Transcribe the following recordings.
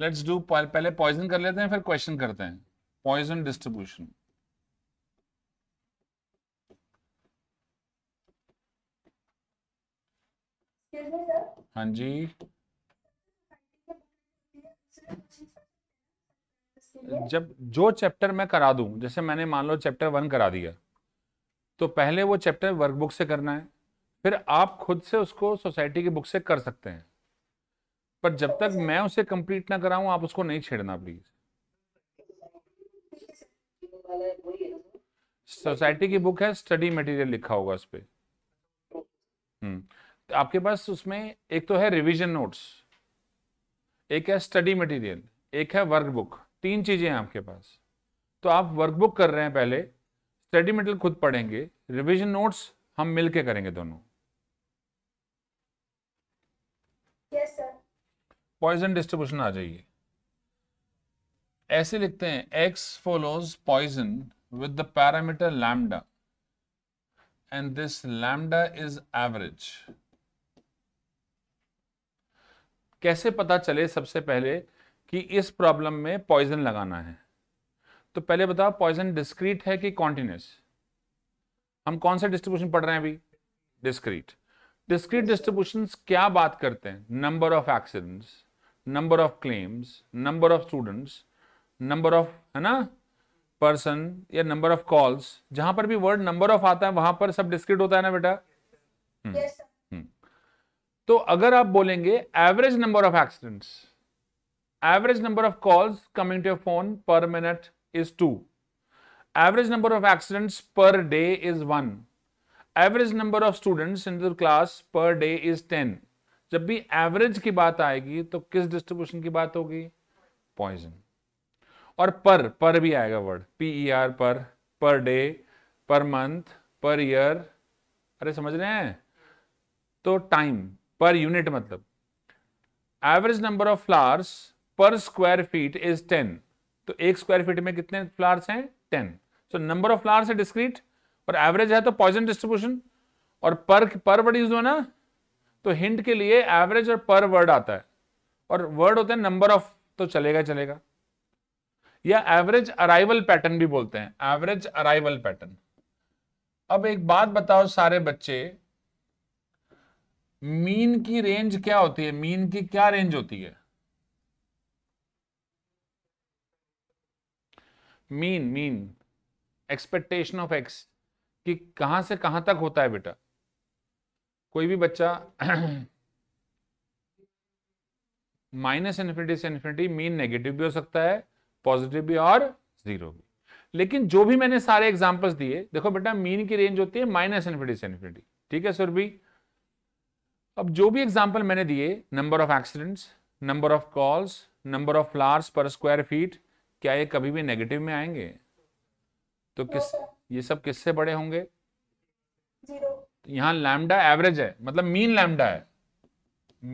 Let's do पहले poison कर लेते हैं फिर क्वेश्चन करते हैं पॉइजन डिस्ट्रीब्यूशन हाँ जी जब जो चैप्टर मैं करा दूं जैसे मैंने मान लो चैप्टर वन करा दिया तो पहले वो चैप्टर वर्कबुक से करना है फिर आप खुद से उसको सोसाइटी की बुक से कर सकते हैं पर जब तक मैं उसे कंप्लीट ना कराऊं आप उसको नहीं छेड़ना प्लीज सोसाइटी की बुक है स्टडी मटेरियल लिखा होगा उस पर हम्म, तो आपके पास उसमें एक तो है रिवीजन नोट्स एक है स्टडी मटेरियल एक है वर्कबुक तीन चीजें हैं आपके पास तो आप वर्कबुक कर रहे हैं पहले स्टडी मटेरियल खुद पढ़ेंगे रिवीजन नोट्स हम मिलके करेंगे दोनों पॉइजन डिस्ट्रीब्यूशन आ जाइए ऐसे लिखते हैं x follows Poisson with the parameter lambda and this lambda is average कैसे पता चले सबसे पहले कि इस प्रॉब्लम में पॉइजन लगाना है तो पहले बताओ पॉइजन डिस्क्रीट है कि कॉन्टिन्यूस हम कौन सा डिस्ट्रीब्यूशन पढ़ रहे हैं अभी डिस्क्रीट डिस्क्रीट डिस्ट्रीब्यूशन क्या बात करते हैं number of accidents number of claims number of students number of है ना पर्सन या नंबर ऑफ कॉल्स जहां पर भी वर्ड नंबर ऑफ आता है वहां पर सब डिस्क्रिट होता है ना बेटा हम्म। हम्म। तो अगर आप बोलेंगे average number of accidents average number of calls coming to phone per minute is two average number of accidents per day is one average number of students in the class per day is ten जब भी average की बात आएगी तो किस distribution की बात होगी पॉइजन और पर पर भी आएगा वर्ड पीई आर पर per day per month per year अरे समझ रहे हैं तो टाइम पर यूनिट मतलब average number of flowers per square feet is ten तो एक स्क्वायर फीट में कितने फ्लावर्स हैं ten so number of flowers है डिस्क्रीट और एवरेज है तो पॉइजन डिस्ट्रीब्यूशन और पर पर वर्ड यूज ना तो हिंट के लिए एवरेज और पर वर्ड आता है और वर्ड होते हैं नंबर ऑफ तो चलेगा चलेगा या एवरेज अराइवल पैटर्न भी बोलते हैं एवरेज अराइवल पैटर्न अब एक बात बताओ सारे बच्चे मीन की रेंज क्या होती है मीन की क्या रेंज होती है mean mean expectation of x कि कहां से कहां तक होता है बेटा कोई भी बच्चा माइनस इन्फिनिटी से इन्फिनिटी मीन नेगेटिव भी हो सकता है पॉजिटिव भी और जीरो भी लेकिन जो भी मैंने सारे एग्जांपल्स दिए देखो बेटा मीन की रेंज होती है माइनस इन्फिनिटी से इन्फिनिटी ठीक है सुरभि अब जो भी एग्जाम्पल मैंने दिए number of accidents number of calls number of flowers per square feet क्या ये कभी भी नेगेटिव में आएंगे तो किस ये सब किससे बड़े होंगे यहां लैमडा एवरेज है मतलब मीन लैमडा है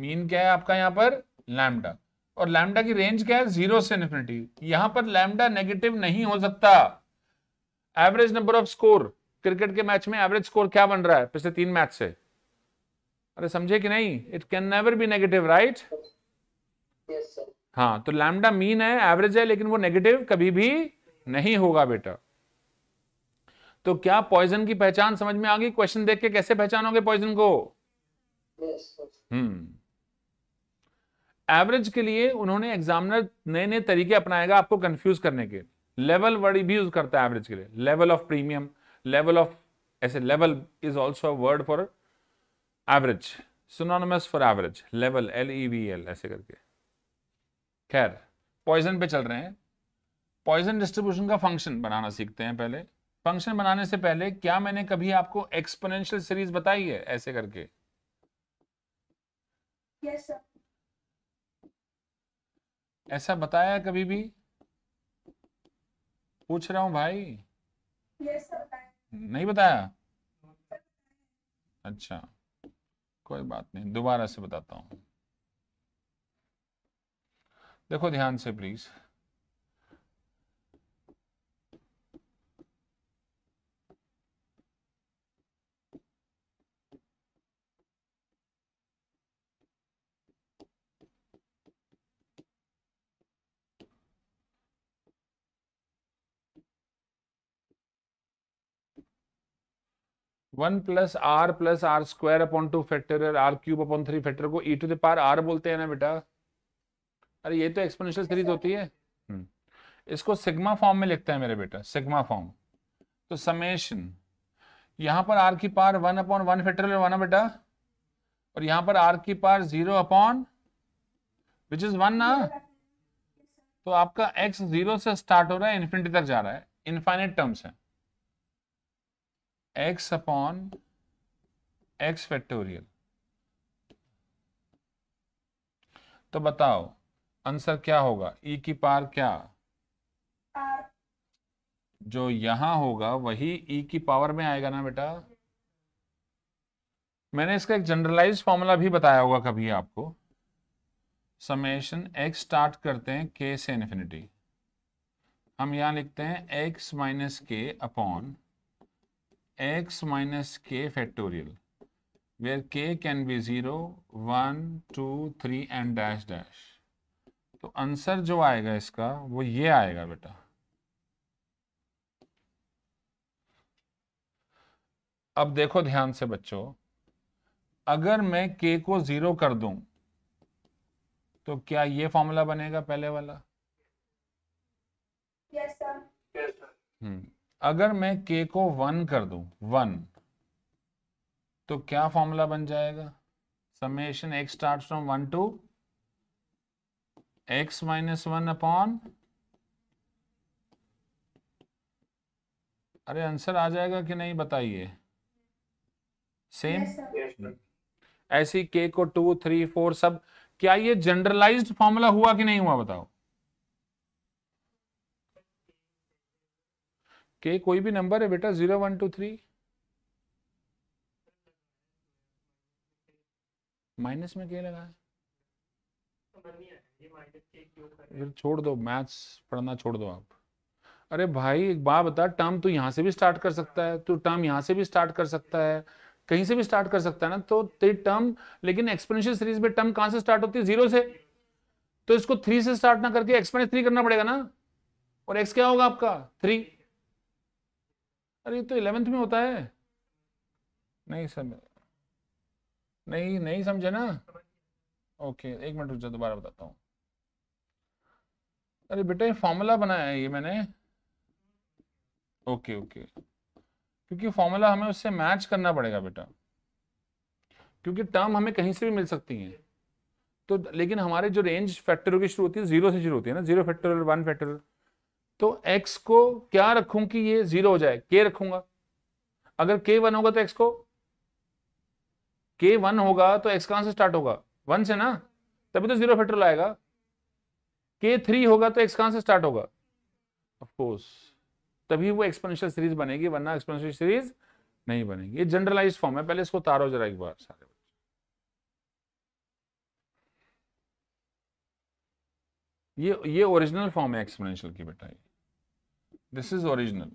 मीन क्या है आपका यहां पर लैमडा और लैमडा की रेंज क्या है जीरो से इन्फिनिटी यहां पर लैमडा नेगेटिव नहीं हो सकता average number of score cricket के मैच में एवरेज स्कोर क्या बन रहा है पिछले तीन मैच से अरे समझे कि नहीं it can never be negative right हाँ तो लैमडा मीन है एवरेज है लेकिन वो नेगेटिव कभी भी नहीं होगा बेटा तो क्या पॉइजन की पहचान समझ में आ गई क्वेश्चन देख के कैसे पहचानोगे पॉइजन को एवरेज एवरेज हम्म। के लिए उन्होंने एग्जामिनर नए नए तरीके अपनाएगा आपको कंफ्यूज करने के लेवल वर्ड भी यूज करता है एवरेज के लिए level of premium level of ऐसे level is also word for average synonymous for average level L E V L ऐसे करके खैर पॉइजन पे चल रहे हैं पॉइजन डिस्ट्रीब्यूशन का फंक्शन बनाना सीखते हैं पहले फंक्शन बनाने से पहले क्या मैंने कभी आपको एक्सपोनेंशियल सीरीज बताई है ऐसे करके yes, ऐसा बताया कभी भी पूछ रहा हूं भाई yes, नहीं बताया अच्छा कोई बात नहीं दोबारा से बताता हूं देखो ध्यान से please one plus r plus r square upon two factor r cube upon three factor को ई टू द आर बोलते हैं ना बेटा अरे ये तो एक्सपोनेंशियल सीरीज होती है हम्म। इसको सिग्मा फॉर्म में लिखते हैं मेरे बेटा सिग्मा फॉर्म तो समेशन यहां पर आर की power one upon one factor one बेटा और यहां पर आर की power zero upon which is one ना तो आपका एक्स जीरो से स्टार्ट हो रहा है इन्फिनिटी तक जा रहा है इनफाइनेट टर्म्स है x upon x फैक्टोरियल तो बताओ आंसर क्या होगा e की पार क्या जो यहां होगा वही e की पावर में आएगा ना बेटा मैंने इसका एक जनरलाइज फॉर्मूला भी बताया होगा कभी आपको समेशन x स्टार्ट करते हैं k से इन्फिनिटी हम यहां लिखते हैं x minus k upon x minus k factorial where k can be 0, 1, 2, 3 and dash dash. तो आंसर जो आएगा इसका वो ये आएगा बेटा अब देखो ध्यान से बच्चों अगर मैं k को जीरो कर दूं तो क्या ये फॉर्मूला बनेगा पहले वाला yes, sir. Yes, sir. हम्म अगर मैं के को वन कर दू वन तो क्या फॉर्मूला बन जाएगा summation x start from one to x minus one upon अरे आंसर आ जाएगा कि नहीं बताइए सेम ऐसी के को टू थ्री फोर सब क्या ये जनरलाइज्ड फॉर्मूला हुआ कि नहीं हुआ बताओ के कोई भी नंबर है बेटा zero one two three minus में के लगा है फिर छोड़ दो मैथ्स पढ़ना छोड़ दो आप अरे भाई एक बात बता टर्म तो यहाँ से भी स्टार्ट कर सकता है तो टर्म यहाँ से भी स्टार्ट कर सकता है कहीं से भी स्टार्ट कर सकता है ना तो टर्म लेकिन एक्सपोनेंशियल सीरीज में टर्म कहाँ से स्टार्ट होती है जीरो से तो इसको थ्री से स्टार्ट ना करके एक्सपोनेंट थ्री करना पड़ेगा ना और एक्स क्या होगा आपका थ्री अरे तो इलेवेंथ में होता है नहीं समझ नहीं नहीं समझे ना ओके एक मिनट रुक जाओ दोबारा बताता हूँ अरे बेटा ये फॉर्मूला बनाया है ये मैंने ओके ओके क्योंकि फॉर्मूला हमें उससे मैच करना पड़ेगा बेटा क्योंकि टर्म हमें कहीं से भी मिल सकती है तो लेकिन हमारे जो रेंज फैक्टरों की शुरू होती है जीरो से शुरू होती है ना जीरो फैक्टर वन फैक्टर तो x को क्या रखूं कि ये जीरो हो जाए k रखूंगा अगर k वन होगा तो x को k वन होगा तो x कहां से स्टार्ट होगा वन से ना तभी तो जीरो फैक्टर आएगा के थ्री होगा तो एक्स कहां से स्टार्ट होगा ऑफकोर्स तभी वो एक्सपोनेंशियल सीरीज बनेगी वरना एक्सपोनेंशियल सीरीज नहीं बनेगी ये जनरलाइज फॉर्म है पहले इसको तारो जरा एक बार सारे ये ये ओरिजिनल फॉर्म है एक्सपोनेंशियल की बेटा ये This is original.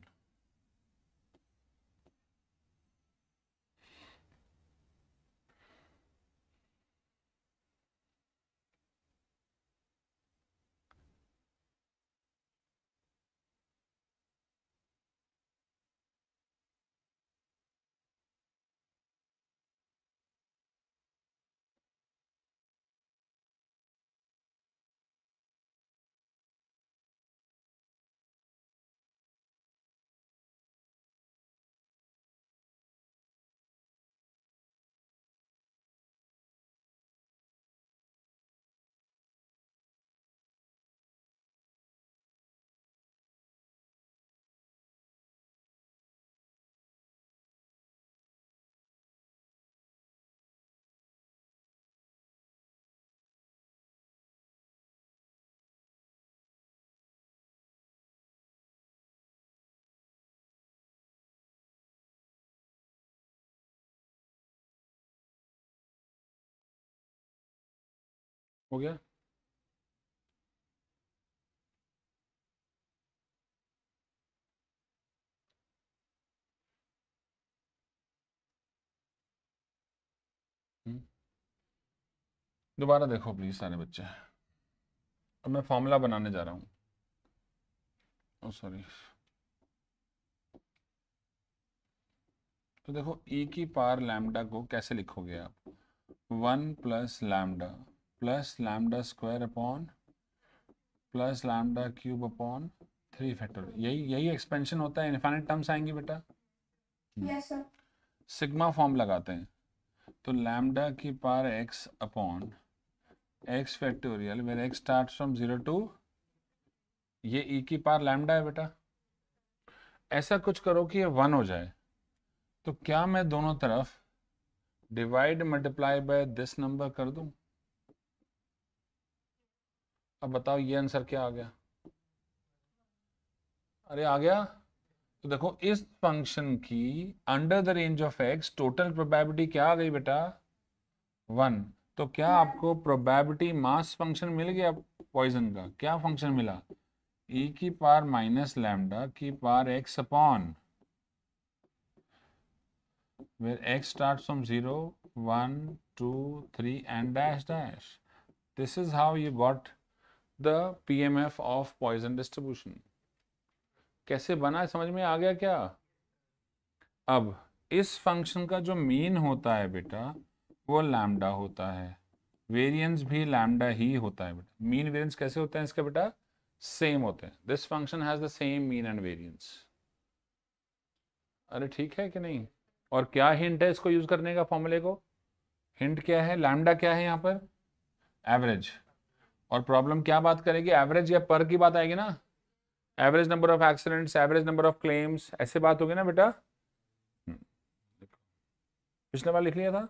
हो गया हम्म। दोबारा देखो प्लीज़ सारे बच्चे अब मैं फॉर्मूला बनाने जा रहा हूं सॉरी oh, तो देखो ई की पार लैमडा को कैसे लिखोगे आप one plus lambda plus lambda square upon plus lambda cube upon three factor यही यही एक्सपेंशन होता है इन्फाइनेट टर्म्स आएंगी बेटा यस सर सिग्मा फॉर्म लगाते हैं तो लैमडा की power x upon x factorial where x start from zero to ये ई e की पार लैमडा है बेटा ऐसा कुछ करो कि ये वन हो जाए तो क्या मैं दोनों तरफ divide multiply by this number कर दूं अब बताओ ये आंसर क्या आ गया अरे आ गया तो देखो इस फंक्शन की under the range of x total probability क्या आ गई बेटा वन तो क्या आपको प्रोबेबिलिटी मास फंक्शन मिल गया पॉइजन का क्या फंक्शन मिला ई e की पार माइनस लैमडा की power x upon where x start from zero one two three and dash dash this is how you got the PMF of Poisson distribution कैसे बना है? समझ में आ गया क्या अब इस फंक्शन का जो मीन होता है बेटा वो लैमडा होता है वेरिएंस भी लैमडा ही होता है बेटा मीन वेरिएंस कैसे होते हैं इसके बेटा सेम होते हैं this function has the same mean and variance अरे ठीक है कि नहीं और क्या हिंट है इसको यूज करने का फॉर्मूले को हिंट क्या है लैमडा क्या है यहाँ पर एवरेज और प्रॉब्लम क्या बात करेगी एवरेज या पर की बात आएगी ना average number of accidents average number of claims ऐसे बात होगी ना बेटा हम्म, पिछले बार लिख लिया था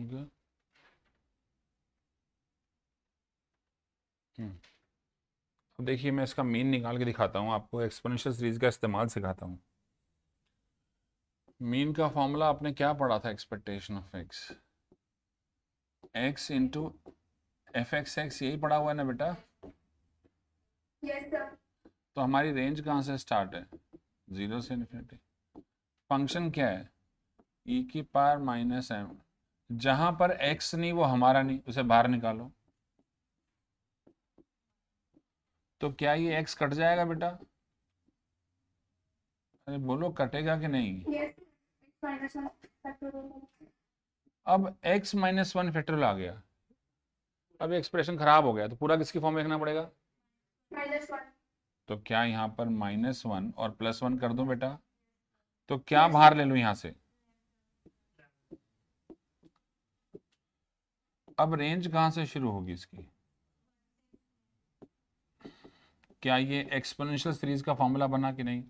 Uga. तो hmm. देखिए मैं इसका मीन निकाल के दिखाता हूँ आपको एक्सपोनेंशियल सीरीज का इस्तेमाल सिखाता हूँ मीन का फॉर्मूला आपने क्या पढ़ा था expectation of x x into f x x यही पढ़ा हुआ है ना बेटा yes, तो हमारी रेंज कहाँ से स्टार्ट है जीरो से इन्फिनिटी फंक्शन क्या है ई e की पार माइनस एम जहां पर एक्स नहीं वो हमारा नहीं उसे बाहर निकालो तो क्या ये एक्स कट जाएगा बेटा अरे बोलो कटेगा कि नहीं अब एक्स माइनस वन फैक्टोरियल आ गया अब एक्सप्रेशन खराब हो गया तो पूरा किसकी फॉर्म लिखना पड़ेगा तो क्या यहाँ पर माइनस वन और प्लस वन कर दो बेटा तो क्या बाहर ले लू यहां से अब रेंज कहां से शुरू होगी इसकी क्या ये एक्सपोनेंशियल सीरीज का फॉर्मूला बना कि नहीं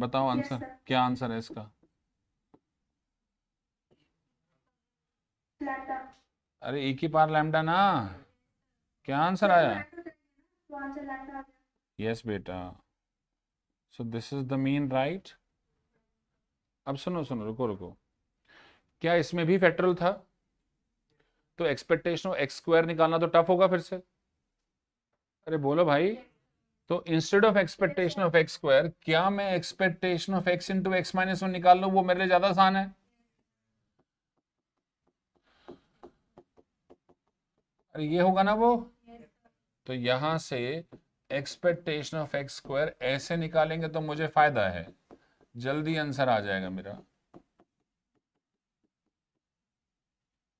बताओ आंसर yes, क्या आंसर है इसका अरे एक ही पार लैमडा ना क्या आंसर आया यस बेटा so this is the mean right अब सुनो सुनो रुको रुको क्या इसमें भी फैक्टरल था तो एक्सपेक्टेशन ऑफ एक्स स्क्वायर निकालना तो टफ होगा फिर से अरे बोलो भाई तो instead of expectation of x square क्या मैं expectation of x into x minus one निकाल लू वो मेरे लिए ज्यादा आसान है अरे ये होगा ना वो तो यहां से एक्सपेक्टेशन ऑफ एक्स स्क्वायर ऐसे निकालेंगे तो मुझे फायदा है जल्दी आंसर आ जाएगा मेरा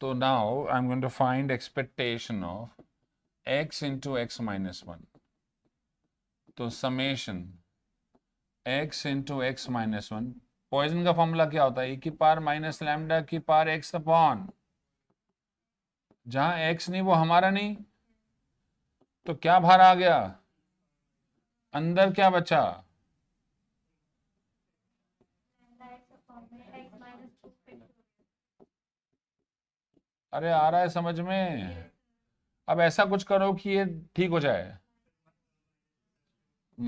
now I am going to find expectation of x into x minus one तो summation x into x minus one Poisson का फॉर्मूला क्या होता है e की पार माइनस लैमडा की पार एक्स अपॉन जहां एक्स नहीं वो हमारा नहीं तो क्या भार आ गया अंदर क्या बचा अरे आ रहा है समझ में अब ऐसा कुछ करो कि ये ठीक हो जाए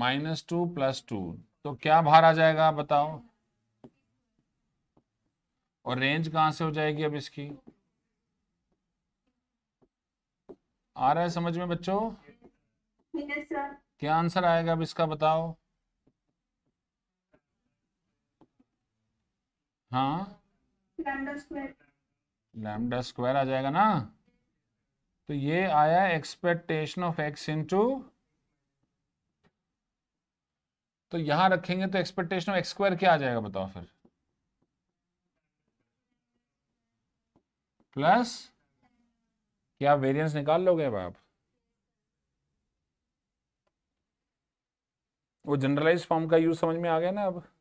माइनस टू प्लस टू तो क्या बाहर आ जाएगा आप बताओ और रेंज कहां से हो जाएगी अब इसकी आ रहा है समझ में बच्चों क्या आंसर आएगा अब इसका बताओ हाँ लैमडा स्क्वायर आ जाएगा ना तो ये आया एक्सपेक्टेशन ऑफ एक्स इंटू तो यहां रखेंगे तो एक्सपेक्टेशन ऑफ एक्स स्क्वायर क्या आ जाएगा बताओ फिर प्लस क्या वेरिएंस निकाल लोगे अब आप वो जनरलाइज फॉर्म का यूज समझ में आ गया ना अब